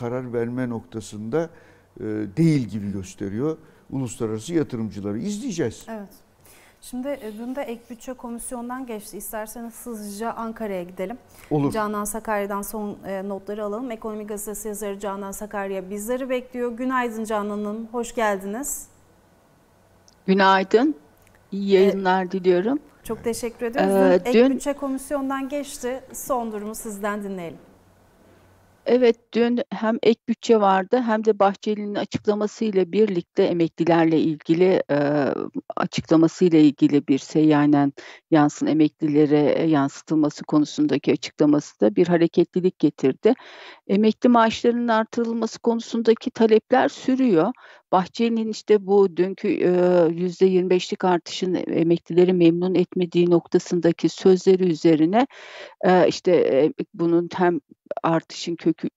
karar verme noktasında e, değil gibi gösteriyor uluslararası yatırımcıları. izleyeceğiz. Evet. Şimdi e, dün de ek bütçe komisyondan geçti. İsterseniz hızlıca Ankara'ya gidelim. Olur. Canan Sakarya'dan son e, notları alalım. Ekonomi Gazetesi yazarı Canan Sakarya bizleri bekliyor. Günaydın Canan Hanım, hoş geldiniz. Günaydın, iyi yayınlar ee, diliyorum. Çok teşekkür ediyoruz. Ee, dün... Ek bütçe komisyondan geçti. Son durumu sizden dinleyelim. Evet, dün hem ek bütçe vardı hem de Bahçeli'nin açıklamasıyla birlikte emeklilerle ilgili e, açıklamasıyla ilgili bir seyyanen yansın emeklilere e, yansıtılması konusundaki açıklaması da bir hareketlilik getirdi. Emekli maaşlarının artırılması konusundaki talepler sürüyor. Bahçeli'nin işte bu dünkü yüzde %25'lik artışın e, emeklileri memnun etmediği noktasındaki sözleri üzerine işte bunun hem artışın kökü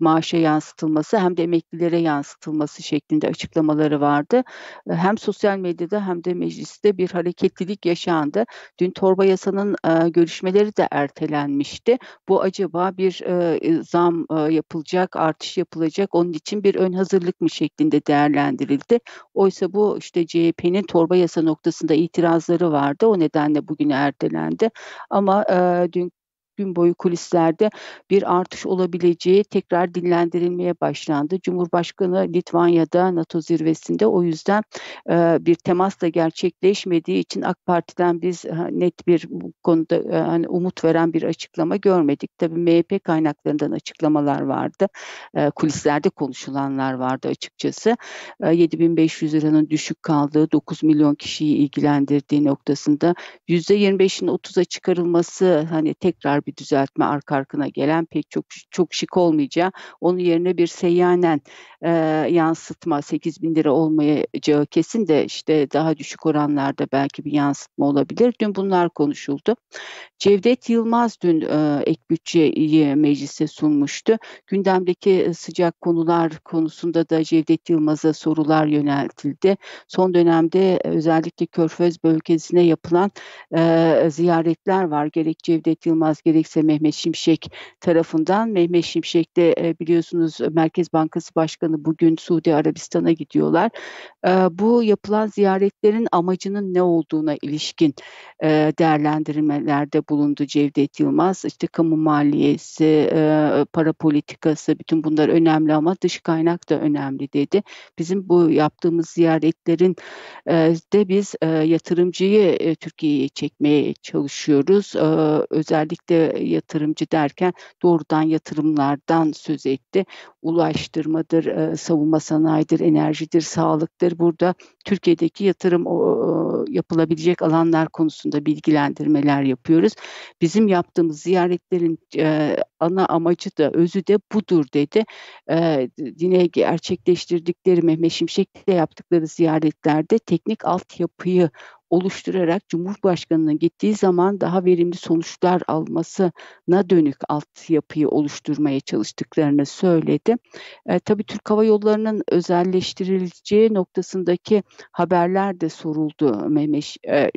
maaşa yansıtılması hem de emeklilere yansıtılması şeklinde açıklamaları vardı. Hem sosyal medyada hem de mecliste bir hareketlilik yaşandı. Dün torba yasanın görüşmeleri de ertelenmişti. Bu acaba bir e, zam yapılacak, artış yapılacak, onun için bir ön hazırlık mı şeklinde değerlendirildi. Oysa bu işte CHP'nin torba yasa noktasında itirazları vardı. O nedenle bugün ertelendi. Ama dün gün boyu kulislerde bir artış olabileceği tekrar dinlendirilmeye başlandı. Cumhurbaşkanı Litvanya'da NATO zirvesinde o yüzden e, bir temas da gerçekleşmediği için AK Parti'den biz net bir bu konuda e, hani umut veren bir açıklama görmedik. Tabii MHP kaynaklarından açıklamalar vardı. E, kulislerde konuşulanlar vardı açıkçası. E, 7500 liranın düşük kaldığı 9 milyon kişiyi ilgilendirdiği noktasında %25'in 30'a çıkarılması hani tekrar bir düzeltme arka arkına gelen pek çok çok şık olmayacağı onun yerine bir seyyanen e, yansıtma 8 bin lira olmayacağı kesin de işte daha düşük oranlarda belki bir yansıtma olabilir. Dün bunlar konuşuldu. Cevdet Yılmaz dün e, ek bütçeyi meclise sunmuştu. Gündemdeki sıcak konular konusunda da Cevdet Yılmaz'a sorular yöneltildi. Son dönemde özellikle Körfez bölgesine yapılan e, ziyaretler var. Gerek Cevdet Yılmaz gerek gerekse Mehmet Şimşek tarafından. Mehmet Şimşek de e, biliyorsunuz e, Merkez Bankası Başkanı bugün Suudi Arabistan'a gidiyorlar. E, bu yapılan ziyaretlerin amacının ne olduğuna ilişkin değerlendirmelerde bulundu Cevdet Yılmaz. İşte kamu maliyesi, para politikası bütün bunlar önemli ama dış kaynak da önemli dedi. Bizim bu yaptığımız ziyaretlerin de biz yatırımcıyı Türkiye'ye çekmeye çalışıyoruz. özellikle e, yatırımcı derken doğrudan yatırımlardan söz etti. Ulaştırmadır, e, savunma sanayidir, enerjidir, sağlıktır. Burada Türkiye'deki yatırım yapılabilecek alanlar konusunda bilgilendirmeler yapıyoruz. Bizim yaptığımız ziyaretlerin e, ana amacı da özü de budur dedi. Yine gerçekleştirdikleri Mehmet Şimşek'le yaptıkları ziyaretlerde teknik altyapıyı oluşturarak Cumhurbaşkanı'nın gittiği zaman daha verimli sonuçlar almasına dönük altyapıyı oluşturmaya çalıştıklarını söyledi. E, tabii Türk Hava Yolları'nın özelleştirileceği noktasındaki haberler de soruldu Memeş e, e,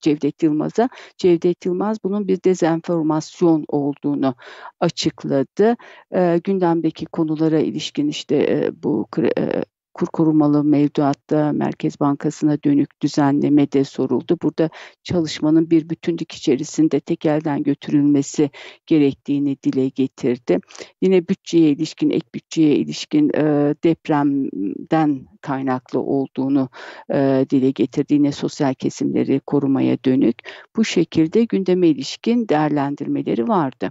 Cevdet Yılmaz'a. Cevdet Yılmaz bunun bir dezenformasyon olduğunu açıkladı. E, gündemdeki konulara ilişkin işte e, bu e, kur korumalı mevduatta Merkez Bankası'na dönük düzenleme de soruldu. Burada çalışmanın bir bütünlük içerisinde tek elden götürülmesi gerektiğini dile getirdi. Yine bütçeye ilişkin, ek bütçeye ilişkin e, depremden kaynaklı olduğunu e, dile getirdi. Yine sosyal kesimleri korumaya dönük. Bu şekilde gündeme ilişkin değerlendirmeleri vardı.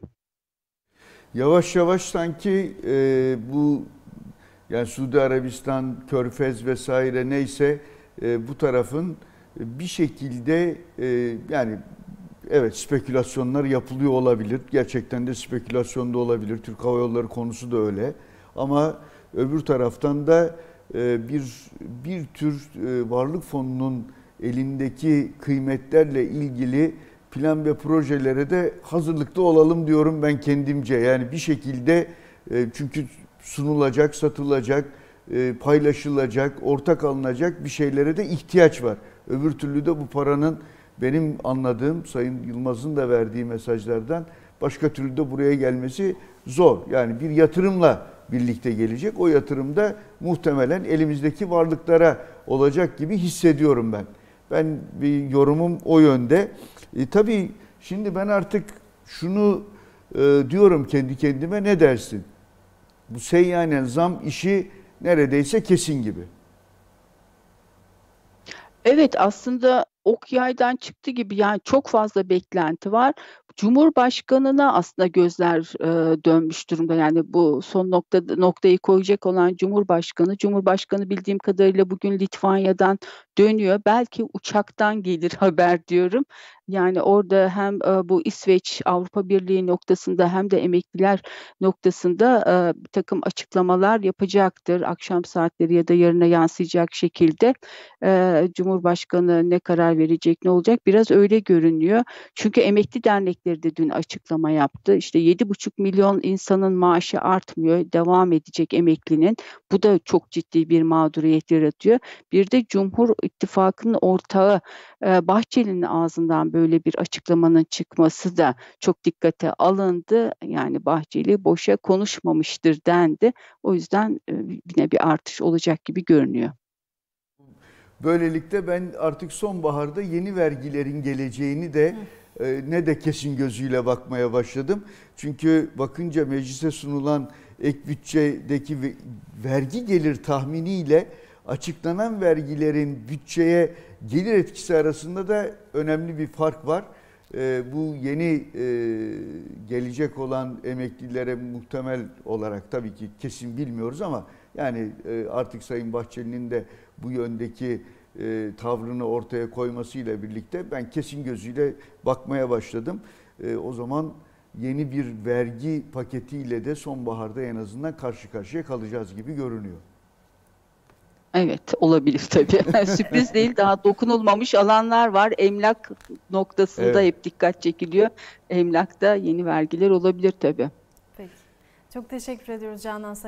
Yavaş yavaş sanki e, bu yani Suudi Arabistan, Körfez vesaire neyse e, bu tarafın e, bir şekilde e, yani evet spekülasyonlar yapılıyor olabilir. Gerçekten de spekülasyon da olabilir. Türk Hava Yolları konusu da öyle. Ama öbür taraftan da e, bir bir tür e, varlık fonunun elindeki kıymetlerle ilgili plan ve projelere de hazırlıklı olalım diyorum ben kendimce. Yani bir şekilde e, çünkü sunulacak, satılacak, e, paylaşılacak, ortak alınacak bir şeylere de ihtiyaç var. Öbür türlü de bu paranın benim anladığım Sayın Yılmaz'ın da verdiği mesajlardan başka türlü de buraya gelmesi zor. Yani bir yatırımla birlikte gelecek. O yatırımda muhtemelen elimizdeki varlıklara olacak gibi hissediyorum ben. Ben bir yorumum o yönde. E, tabii şimdi ben artık şunu e, diyorum kendi kendime ne dersin? Bu seyyanen zam işi neredeyse kesin gibi. Evet aslında ok yaydan çıktı gibi yani çok fazla beklenti var. Cumhurbaşkanına aslında gözler e, dönmüş durumda. Yani bu son nokta noktayı koyacak olan Cumhurbaşkanı. Cumhurbaşkanı bildiğim kadarıyla bugün Litvanya'dan dönüyor. Belki uçaktan gelir haber diyorum. Yani orada hem e, bu İsveç Avrupa Birliği noktasında hem de emekliler noktasında e, bir takım açıklamalar yapacaktır. Akşam saatleri ya da yarına yansıyacak şekilde e, Cumhurbaşkanı ne karar verecek ne olacak biraz öyle görünüyor. Çünkü emekli dernekleri de dün açıklama yaptı. İşte 7,5 milyon insanın maaşı artmıyor. Devam edecek emeklinin. Bu da çok ciddi bir mağduriyet yaratıyor. Bir de Cumhur ittifakının ortağı e, Bahçeli'nin ağzından böyle bir açıklamanın çıkması da çok dikkate alındı. Yani Bahçeli boşa konuşmamıştır dendi. O yüzden e, yine bir artış olacak gibi görünüyor. Böylelikle ben artık sonbaharda yeni vergilerin geleceğini de e, ne de kesin gözüyle bakmaya başladım. Çünkü bakınca meclise sunulan ek bütçedeki vergi gelir tahminiyle açıklanan vergilerin bütçeye gelir etkisi arasında da önemli bir fark var. Ee, bu yeni e, gelecek olan emeklilere muhtemel olarak tabii ki kesin bilmiyoruz ama yani e, artık Sayın Bahçeli'nin de bu yöndeki e, tavrını ortaya koymasıyla birlikte ben kesin gözüyle bakmaya başladım. o zaman yeni bir vergi paketiyle de sonbaharda en azından karşı karşıya kalacağız gibi görünüyor. Evet olabilir tabii. sürpriz değil daha dokunulmamış alanlar var. Emlak noktasında evet. hep dikkat çekiliyor. Emlakta yeni vergiler olabilir tabii. Peki. Çok teşekkür ediyoruz Canan